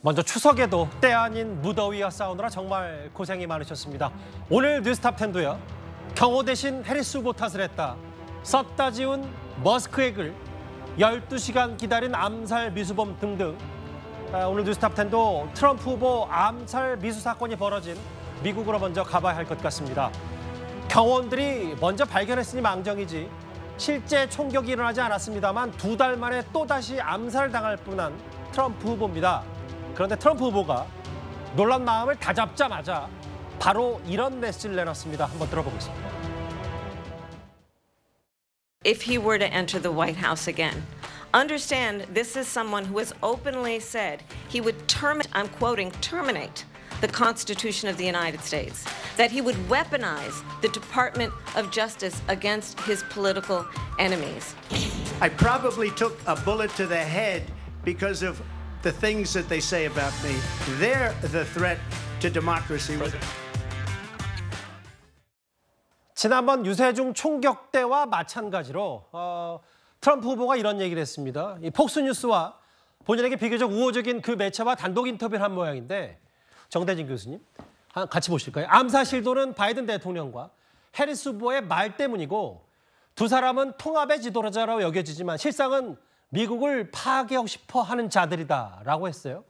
먼저 추석에도 때 아닌 무더위와 싸우느라 정말 고생이 많으셨습니다. 오늘 뉴스탑 텐도요. 경호 대신 해리스 보 탓을 했다. 썼다 지운 머스크의 글, 12시간 기다린 암살 미수범 등등. 아, 오늘 뉴스탑 텐도 트럼프 후보 암살 미수 사건이 벌어진 미국으로 먼저 가봐야 할 것 같습니다. 경호원들이 먼저 발견했으니 망정이지 실제 총격이 일어나지 않았습니다만 두 달 만에 또다시 암살당할 뻔한 트럼프 후보입니다. 그런데 트럼프 후보가 놀란 마음을 다잡자마자 바로 이런 메시지를 내놨습니다. 한번 들어보겠습니다. If he were to enter the White House again, understand this is someone who has openly said he would terminate, I'm quoting, terminate the Constitution of the United States, that he would weaponize the Department of Justice against his political enemies. I probably took a bullet to the head because of the things that they say about me. They're the threat to democracy. 지난번 유세중 총격 때와 마찬가지로 어, 트럼프 후보가 이런 얘기를 했습니다. 이 폭스뉴스와 본인에게 비교적 우호적인 그 매체와 단독 인터뷰를 한 모양인데 정대진 교수님 같이 보실까요? 암사 실도는 바이든 대통령과 해리스 후보의 말 때문이고 두 사람은 통합의 지도자라고 여겨지지만 실상은 미국을 파괴하고 싶어 하는 자들이다라고 했어요.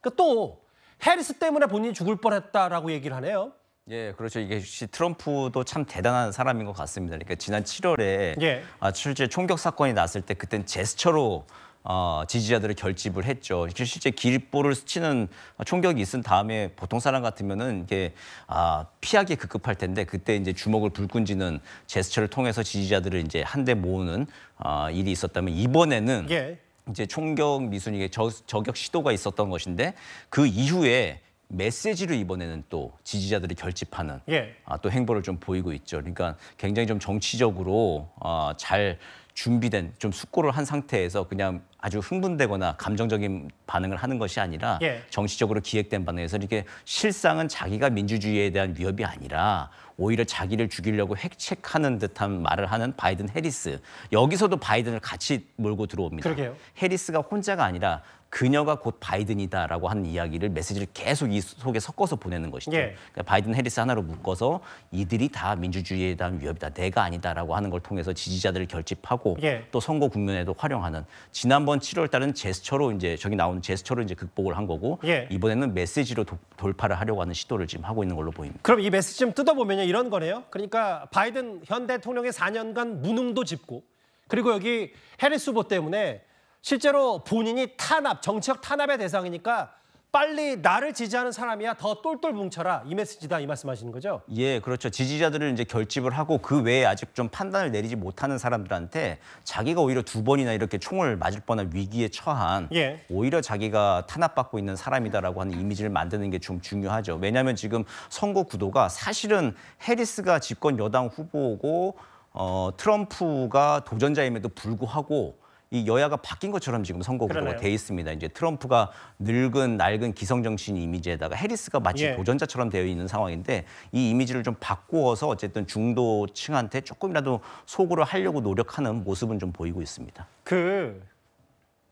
그러니까 또 해리스 때문에 본인이 죽을 뻔했다라고 얘기를 하네요. 예, 그렇죠. 이게 트럼프도 참 대단한 사람인 것 같습니다. 그러니까 지난 7월에 예. 아, 실제 총격 사건이 났을 때 그땐 제스처로 어, 지지자들을 결집을 했죠. 실제 길보를 스치는 총격이 있은 다음에 보통 사람 같으면은 이게 아, 피하기 급급할 텐데 그때 이제 주먹을 불끈지는 제스처를 통해서 지지자들을 이제 한데 모으는 아, 일이 있었다면 이번에는 예. 이제 총격 미순이의 저격 시도가 있었던 것인데 그 이후에 메시지를 이번에는 또 지지자들이 결집하는 예. 아, 또 행보를 좀 보이고 있죠. 그러니까 굉장히 좀 정치적으로 아, 잘 준비된 좀 숙고를 한 상태에서 그냥 아주 흥분되거나 감정적인 반응을 하는 것이 아니라 예. 정치적으로 기획된 반응에서 이렇게 실상은 자기가 민주주의에 대한 위협이 아니라 오히려 자기를 죽이려고 핵책하는 듯한 말을 하는 바이든 해리스 여기서도 바이든을 같이 몰고 들어옵니다. 그러게요. 해리스가 혼자가 아니라 그녀가 곧 바이든이다라고 하는 이야기를 메시지를 계속 이 속에 섞어서 보내는 것이죠. 예. 그러니까 바이든 해리스 하나로 묶어서 이들이 다 민주주의에 대한 위협이다, 내가 아니다라고 하는 걸 통해서 지지자들을 결집하고 예. 또 선거 국면에도 활용하는 지난번 지난번 7월 달은 제스처로 이제 저기 나온 제스처로 이제 극복을 한 거고 예. 이번에는 메시지로 도, 돌파를 하려고 하는 시도를 지금 하고 있는 걸로 보입니다. 그럼 이 메시지 좀뜯어보면 이런 거네요. 그러니까 바이든 현 대통령의 4년간 무능도 짚고 그리고 여기 해리스 후보 때문에 실제로 본인이 탄압 정치적 탄압의 대상이니까 빨리 나를 지지하는 사람이야 더 똘똘 뭉쳐라 이 메시지다 이 말씀하시는 거죠? 예, 그렇죠. 지지자들을 이제 결집을 하고 그 외에 아직 좀 판단을 내리지 못하는 사람들한테 자기가 오히려 두 번이나 이렇게 총을 맞을 뻔한 위기에 처한 예. 오히려 자기가 탄압받고 있는 사람이다라고 하는 이미지를 만드는 게 좀 중요하죠. 왜냐하면 지금 선거 구도가 사실은 해리스가 집권 여당 후보고 어, 트럼프가 도전자임에도 불구하고 이 여야가 바뀐 것처럼 지금 선거 구도가 돼 있습니다. 이제 트럼프가 늙은 낡은 기성 정신 이미지에다가 해리스가 마치 예. 도전자처럼 되어 있는 상황인데 이 이미지를 좀 바꾸어서 어쨌든 중도층한테 조금이라도 속으로 하려고 노력하는 모습은 좀 보이고 있습니다. 그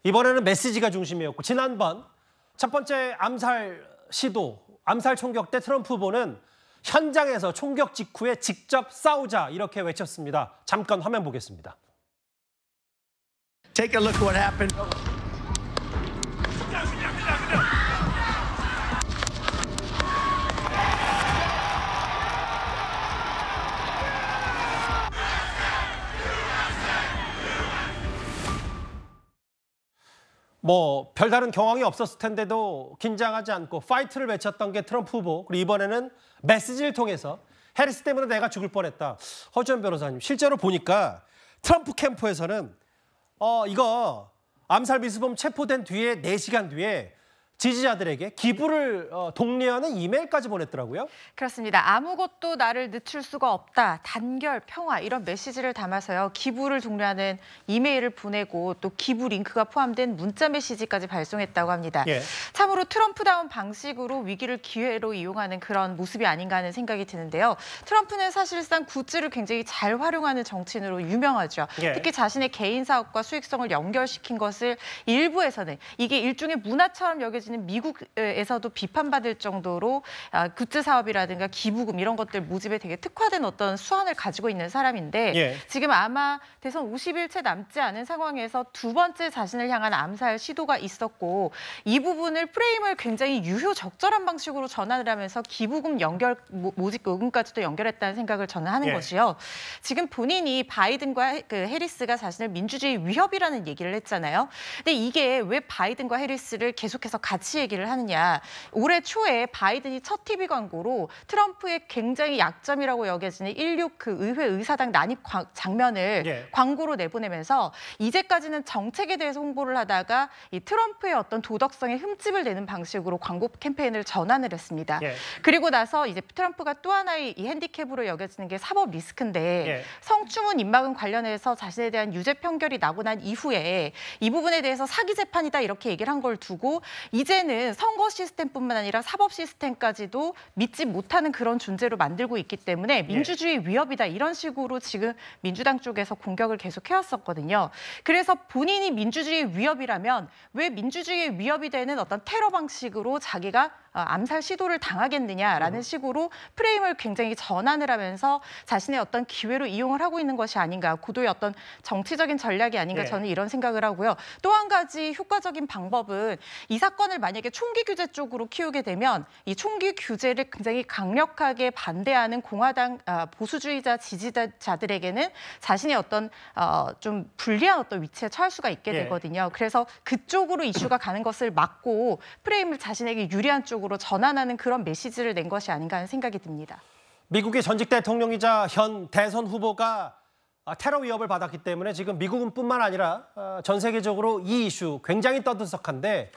이번에는 메시지가 중심이었고 지난번 첫 번째 암살 시도 암살 총격 때 트럼프 후보는 현장에서 총격 직후에 직접 싸우자 이렇게 외쳤습니다. 잠깐 화면 보겠습니다. Take a look at what happened. 뭐 별다른 경황이 없었을 텐데도 긴장하지 않고 파이트를 외쳤던 게 트럼프 후보 그리고 이번에는 메시지를 통해서 해리스 때문에 내가 죽을 뻔했다 허지원 변호사님 실제로 보니까 트럼프 캠프에서는 어, 이거 암살 미수범 체포된 뒤에 4시간 뒤에 지지자들에게 기부를 어, 독려하는 이메일까지 보냈더라고요. 그렇습니다. 아무것도 나를 늦출 수가 없다. 단결, 평화 이런 메시지를 담아서요. 기부를 독려하는 이메일을 보내고 또 기부 링크가 포함된 문자 메시지까지 발송했다고 합니다. 예. 참으로 트럼프다운 방식으로 위기를 기회로 이용하는 그런 모습이 아닌가 하는 생각이 드는데요. 트럼프는 사실상 굿즈를 굉장히 잘 활용하는 정치인으로 유명하죠. 예. 특히 자신의 개인 사업과 수익성을 연결시킨 것을 일부에서는 이게 일종의 문화처럼 여겨지 내지는 미국에서도 비판받을 정도로 아, 굿즈 사업이라든가 기부금 이런 것들 모집에 되게 특화된 어떤 수완을 가지고 있는 사람인데 예. 지금 아마 대선 50일째 남지 않은 상황에서 두 번째 자신을 향한 암살 시도가 있었고 이 부분을 프레임을 굉장히 유효 적절한 방식으로 전환을 하면서 기부금 연결 모집 요금까지도 연결했다는 생각을 저는 하는 예. 것이요. 지금 본인이 바이든과 그 해리스가 자신을 민주주의 위협이라는 얘기를 했잖아요. 근데 이게 왜 바이든과 해리스를 계속해서 가 같이 얘기를 하느냐. 올해 초에 바이든이 첫 TV 광고로 트럼프의 굉장히 약점이라고 여겨지는 16그 의회 의사당 난입 장면을 예. 광고로 내보내면서 이제까지는 정책에 대해서 홍보를 하다가 이 트럼프의 어떤 도덕성에 흠집을 내는 방식으로 광고 캠페인을 전환을 했습니다. 예. 그리고 나서 이제 트럼프가 또 하나의 이 핸디캡으로 여겨지는 게 사법 리스크인데 예. 성추문 입막음 관련해서 자신에 대한 유죄 판결이 나고 난 이후에 이 부분에 대해서 사기 재판이다 이렇게 얘기를 한 걸 두고 이제 이제는 선거 시스템뿐만 아니라 사법 시스템까지도 믿지 못하는 그런 존재로 만들고 있기 때문에 네. 민주주의 위협이다 이런 식으로 지금 민주당 쪽에서 공격을 계속 해왔었거든요. 그래서 본인이 민주주의 위협이라면 왜 민주주의 위협이 되는 어떤 테러 방식으로 자기가 어, 암살 시도를 당하겠느냐라는 음. 식으로 프레임을 굉장히 전환을 하면서 자신의 어떤 기회로 이용을 하고 있는 것이 아닌가 고도의 어떤 정치적인 전략이 아닌가 네. 저는 이런 생각을 하고요. 또 한 가지 효과적인 방법은 이 사건을 만약에 총기 규제 쪽으로 키우게 되면 이 총기 규제를 굉장히 강력하게 반대하는 공화당 아, 보수주의자 지지자들에게는 자신의 어떤 어, 좀 불리한 어떤 위치에 처할 수가 있게 네. 되거든요. 그래서 그쪽으로 이슈가 가는 것을 막고 프레임을 자신에게 유리한 쪽으로 쪽으로 전환하는 그런 메시지를 낸 것이 아닌가 하는 생각이 듭니다. 미국의 전직 대통령이자 현 대선 후보가 아, 테러 위협을 받았기 때문에 지금 미국은뿐만 아니라 아, 전 세계적으로 이 이슈 굉장히 떠들썩한데